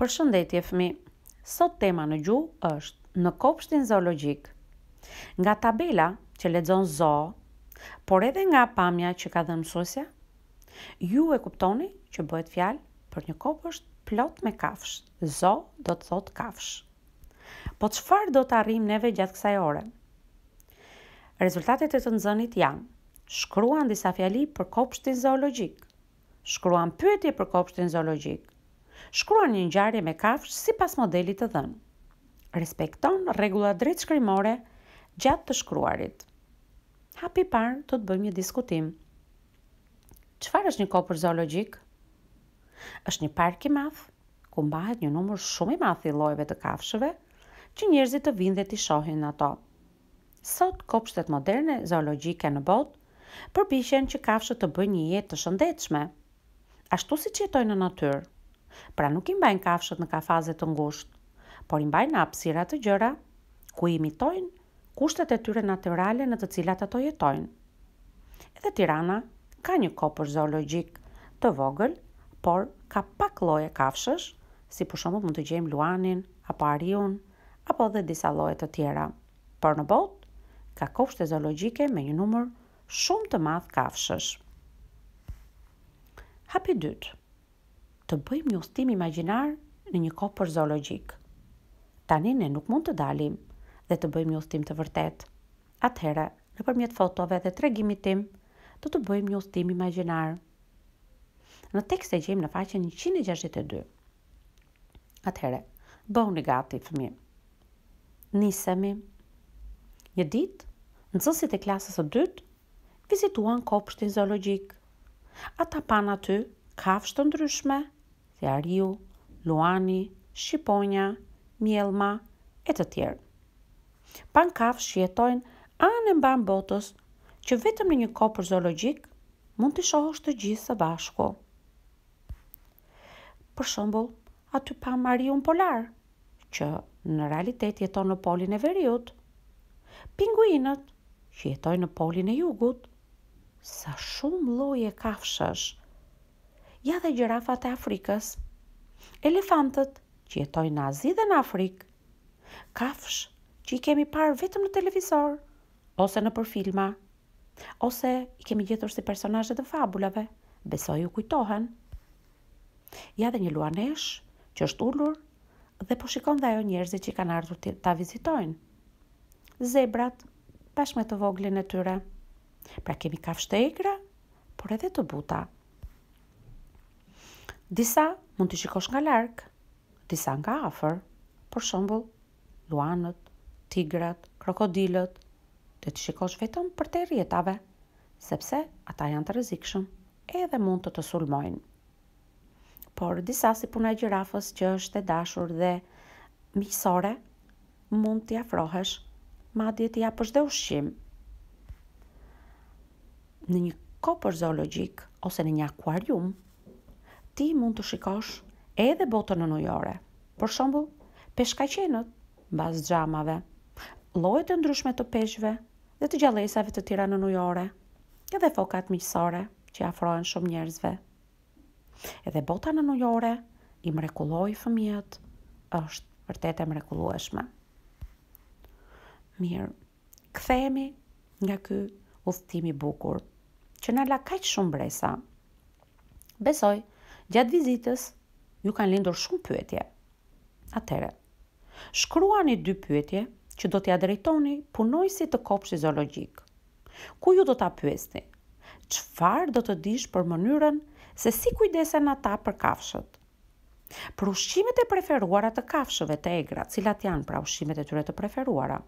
Për shëndetje fëmi, sot tema në gjuhë është në kopshtin zoologjik. Nga tabela që ledzon zo, por edhe nga pamja që ka dhe mësusja, ju e kuptoni që bëhet fjalë për një kopësht plot me kafsh. Zo do të thot kafsh. Po të do të arrim neve gjatë kësaj ore? Rezultatet e të nëzënit janë, shkruan disa fjali për kopshtin zoologjik. Shkruan pyetje për kopshtin zoologjik shkruan një ngjarje me kafsh sipas modelit të dhënë. Respekton drejt drejtshkrimore gjatë të shkruarit. Hapi parë do të bëjmë një diskutim. Çfarë është një kopër zoologjik? Është një park i madh ku mbahet një numër shumë i madh i llojeve të kafshëve që njerëzit të vinë dhe të shohin ato. Sot kopshtet moderne zoologjike në botë përpiqen që kafshët të bëjnë një jetë të shëndetshme, ashtu siç jetojnë në natyrë pra nuk i mbajnë kafshët në kafazet të ngusht, por i mbajnë apsirat të gjëra, ku i imitojnë kushtet e tyre naturale në të cilat ato jetojnë. Edhe tirana ka një kopër zoologjik të vogël, por ka pak loje kafshësh, si për shumë mund të gjejmë luanin, apo ariun, apo dhe disa loje të tjera. Por në bot, ka kopshte zoologjike me një numër shumë të madh kafshësh. Hapi dytë të bëjmë një ustim imaginar në një kohë për zoologjik. Tani ne nuk mund të dalim dhe të bëjmë një ustim të vërtet. Atëhere, në përmjet fotove dhe të regimit tim, të të bëjmë një ustim imaginar. Në tekst e gjemë në faqen 162. Atëhere, bëhë një gati, fëmi. Nisemi. Një dit, në zësit e klasës e dyt, vizituan kopështin zoologjik. Ata pan aty, kafështë të ndryshme, Thjariu, Luani, Shqiponja, Mjelma e të tjerë. Pankaf shjetojnë anë e mban botës që vetëm në një kopër zoologjik mund të shohësh të gjithë së bashku. Për shembull, aty pa Mariun Polar, që në realitet jeton në polin e Veriut. Pinguinët që jetojnë në polin e Jugut. Sa shumë lloje kafshësh ja dhe gjerafat e Afrikës, elefantët që jetoj në Azi dhe në Afrikë, kafsh që i kemi parë vetëm në televizor, ose në përfilma, ose i kemi gjithur si personajet dhe fabulave, besoj u kujtohen. Ja dhe një luanesh që është ullur dhe po shikon dhe ajo njerëzi që i kanë ardhur të ta vizitojnë. Zebrat, pashme të voglin e tyre, pra kemi kafsh të egra, por edhe të buta. Disa mund të shikosh nga lark, disa nga afër, për shembull, luanët, tigrat, krokodilët, të të shikosh vetëm për të rjetave, sepse ata janë të rrezikshëm edhe mund të të sulmojnë. Por disa si puna e që është e dashur dhe miqësore, mund t'i afrohesh madje t'i japësh dhe ushqim. Në një kopër zoologjik ose në një akuarium ti mund të shikosh edhe botën në nujore. Për shumbu, peshka qenët, bas gjamave, lojët e ndryshme të peshve dhe të gjalesave të tira në nujore, edhe fokat miqësore që afrojnë shumë njerëzve. Edhe bota në nujore, i mrekulloj fëmijët, është vërtet e mrekullueshme. Mirë, kthehemi nga ky uftimi i bukur që na la kaq shumë bresa. Besoj Gjatë vizitës, ju kanë lindur shumë pyetje. Atere, shkruani dy pyetje që do t'ja drejtoni punojësit të kopshë zoologjik. Ku ju do t'a pyesni? Qfar do të dish për mënyrën se si kujdesen ata për kafshët? Për ushqimet e preferuara të kafshëve të egra, cilat janë pra ushqimet e tyre të preferuara?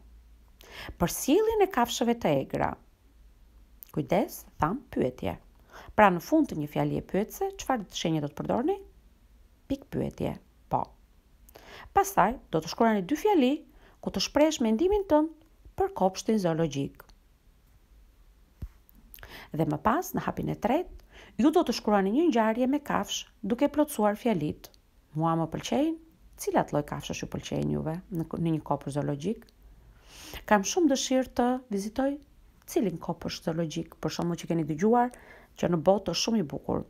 Për sjellin e kafshëve të egra. Kujdes, tham pyetje. Pra në fund të një fjali e pyetse, qëfar të shenje do të përdorni? Pik pyetje, po. Pastaj, do të shkruani dy fjali, ku të shpresh mendimin tënë për kopshtin zoologjik. Dhe më pas, në hapin e tret, ju do të shkruani një njarje me kafsh duke plotësuar fjalit. Mua më pëlqejnë, cilat loj është ju pëlqejnë juve në një kopër zoologjik? Kam shumë dëshirë të vizitoj cilin kopër zoologjik, për shumë që keni dëgjuar, që në botë është shumë i bukur.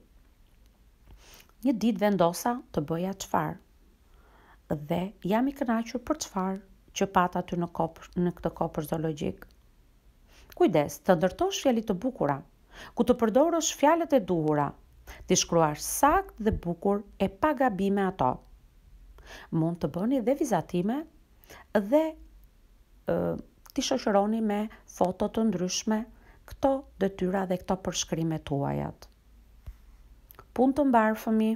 Një ditë vendosa të bëja çfarë? Dhe jam i kënaqur për çfarë që pat aty në kopër, në këtë kopër zoologjik. Kujdes, të ndërtosh fjalë të bukura, ku të përdorosh fjalët e duhura, të shkruash saktë dhe bukur e pa gabime ato. Mund të bëni dhe vizatime dhe ë të shoqëroni me foto të ndryshme këto dëtyra dhe këto përshkrimet uajat. Punë të mbarë, fëmi!